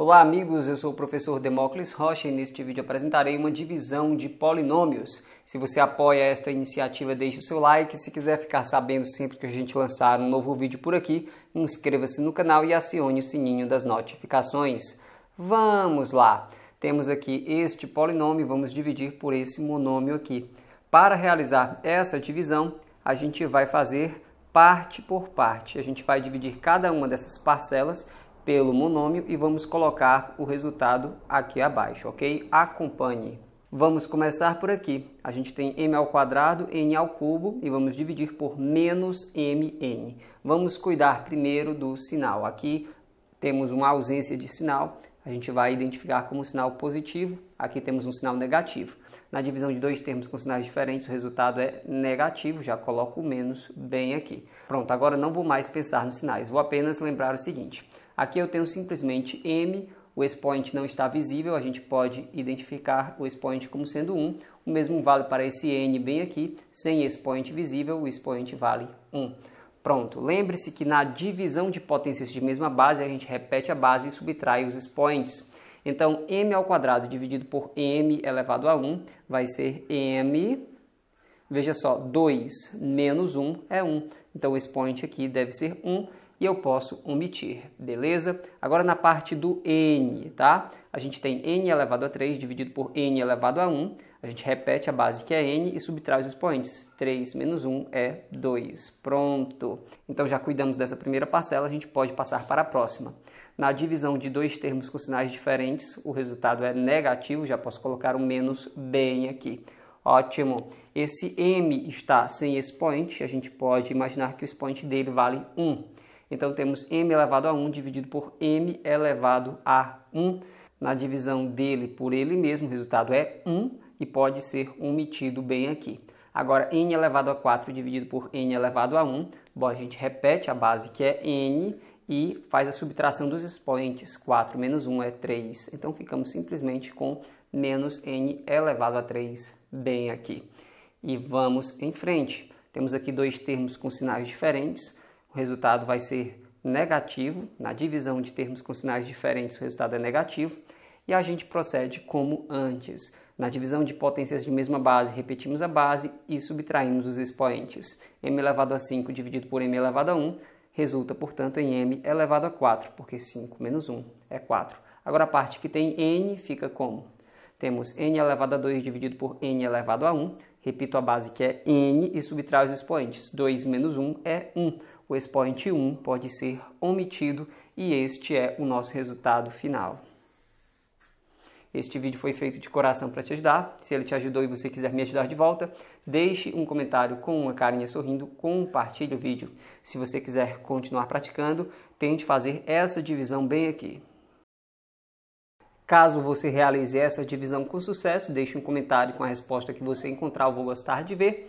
Olá amigos, eu sou o professor Demócles Rocha e neste vídeo apresentarei uma divisão de polinômios. Se você apoia esta iniciativa, deixe o seu like. Se quiser ficar sabendo sempre que a gente lançar um novo vídeo por aqui, inscreva-se no canal e acione o sininho das notificações. Vamos lá! Temos aqui este polinômio, vamos dividir por esse monômio aqui. Para realizar essa divisão, a gente vai fazer parte por parte. A gente vai dividir cada uma dessas parcelas pelo monômio e vamos colocar o resultado aqui abaixo, ok? Acompanhe. Vamos começar por aqui. A gente tem m ao quadrado, n ao cubo e vamos dividir por menos mn. Vamos cuidar primeiro do sinal. Aqui temos uma ausência de sinal, a gente vai identificar como sinal positivo. Aqui temos um sinal negativo. Na divisão de dois termos com sinais diferentes, o resultado é negativo, já coloco o menos bem aqui. Pronto, agora não vou mais pensar nos sinais, vou apenas lembrar o seguinte. Aqui eu tenho simplesmente M, o expoente não está visível, a gente pode identificar o expoente como sendo 1. O mesmo vale para esse N bem aqui, sem expoente visível, o expoente vale 1. Pronto, lembre-se que na divisão de potências de mesma base, a gente repete a base e subtrai os expoentes. Então, m ao quadrado dividido por m elevado a 1 vai ser m, veja só, 2 menos 1 é 1. Então, o expoente aqui deve ser 1 e eu posso omitir, beleza? Agora na parte do n, tá? A gente tem n elevado a 3 dividido por n elevado a 1. A gente repete a base que é n e subtrai os expoentes. 3 menos 1 é 2. Pronto. Então já cuidamos dessa primeira parcela, a gente pode passar para a próxima. Na divisão de dois termos com sinais diferentes, o resultado é negativo, já posso colocar um menos bem aqui. Ótimo. Esse m está sem expoente, a gente pode imaginar que o expoente dele vale 1. Então temos m elevado a 1 dividido por m elevado a 1. Na divisão dele por ele mesmo, o resultado é 1 e pode ser omitido bem aqui. Agora, n elevado a 4 dividido por n elevado a 1. Bom, a gente repete a base que é n e faz a subtração dos expoentes. 4 menos 1 é 3. Então, ficamos simplesmente com menos n elevado a 3 bem aqui. E vamos em frente. Temos aqui dois termos com sinais diferentes o resultado vai ser negativo. Na divisão de termos com sinais diferentes, o resultado é negativo. E a gente procede como antes. Na divisão de potências de mesma base, repetimos a base e subtraímos os expoentes. m elevado a 5 dividido por m elevado a 1 resulta, portanto, em m elevado a 4, porque 5 menos 1 é 4. Agora, a parte que tem n fica como? Temos n elevado a 2 dividido por n elevado a 1. Repito a base que é n e subtrai os expoentes. 2 menos 1 é 1. O expoente 1 pode ser omitido e este é o nosso resultado final. Este vídeo foi feito de coração para te ajudar. Se ele te ajudou e você quiser me ajudar de volta, deixe um comentário com uma carinha sorrindo, compartilhe o vídeo. Se você quiser continuar praticando, tente fazer essa divisão bem aqui. Caso você realize essa divisão com sucesso, deixe um comentário com a resposta que você encontrar, eu vou gostar de ver.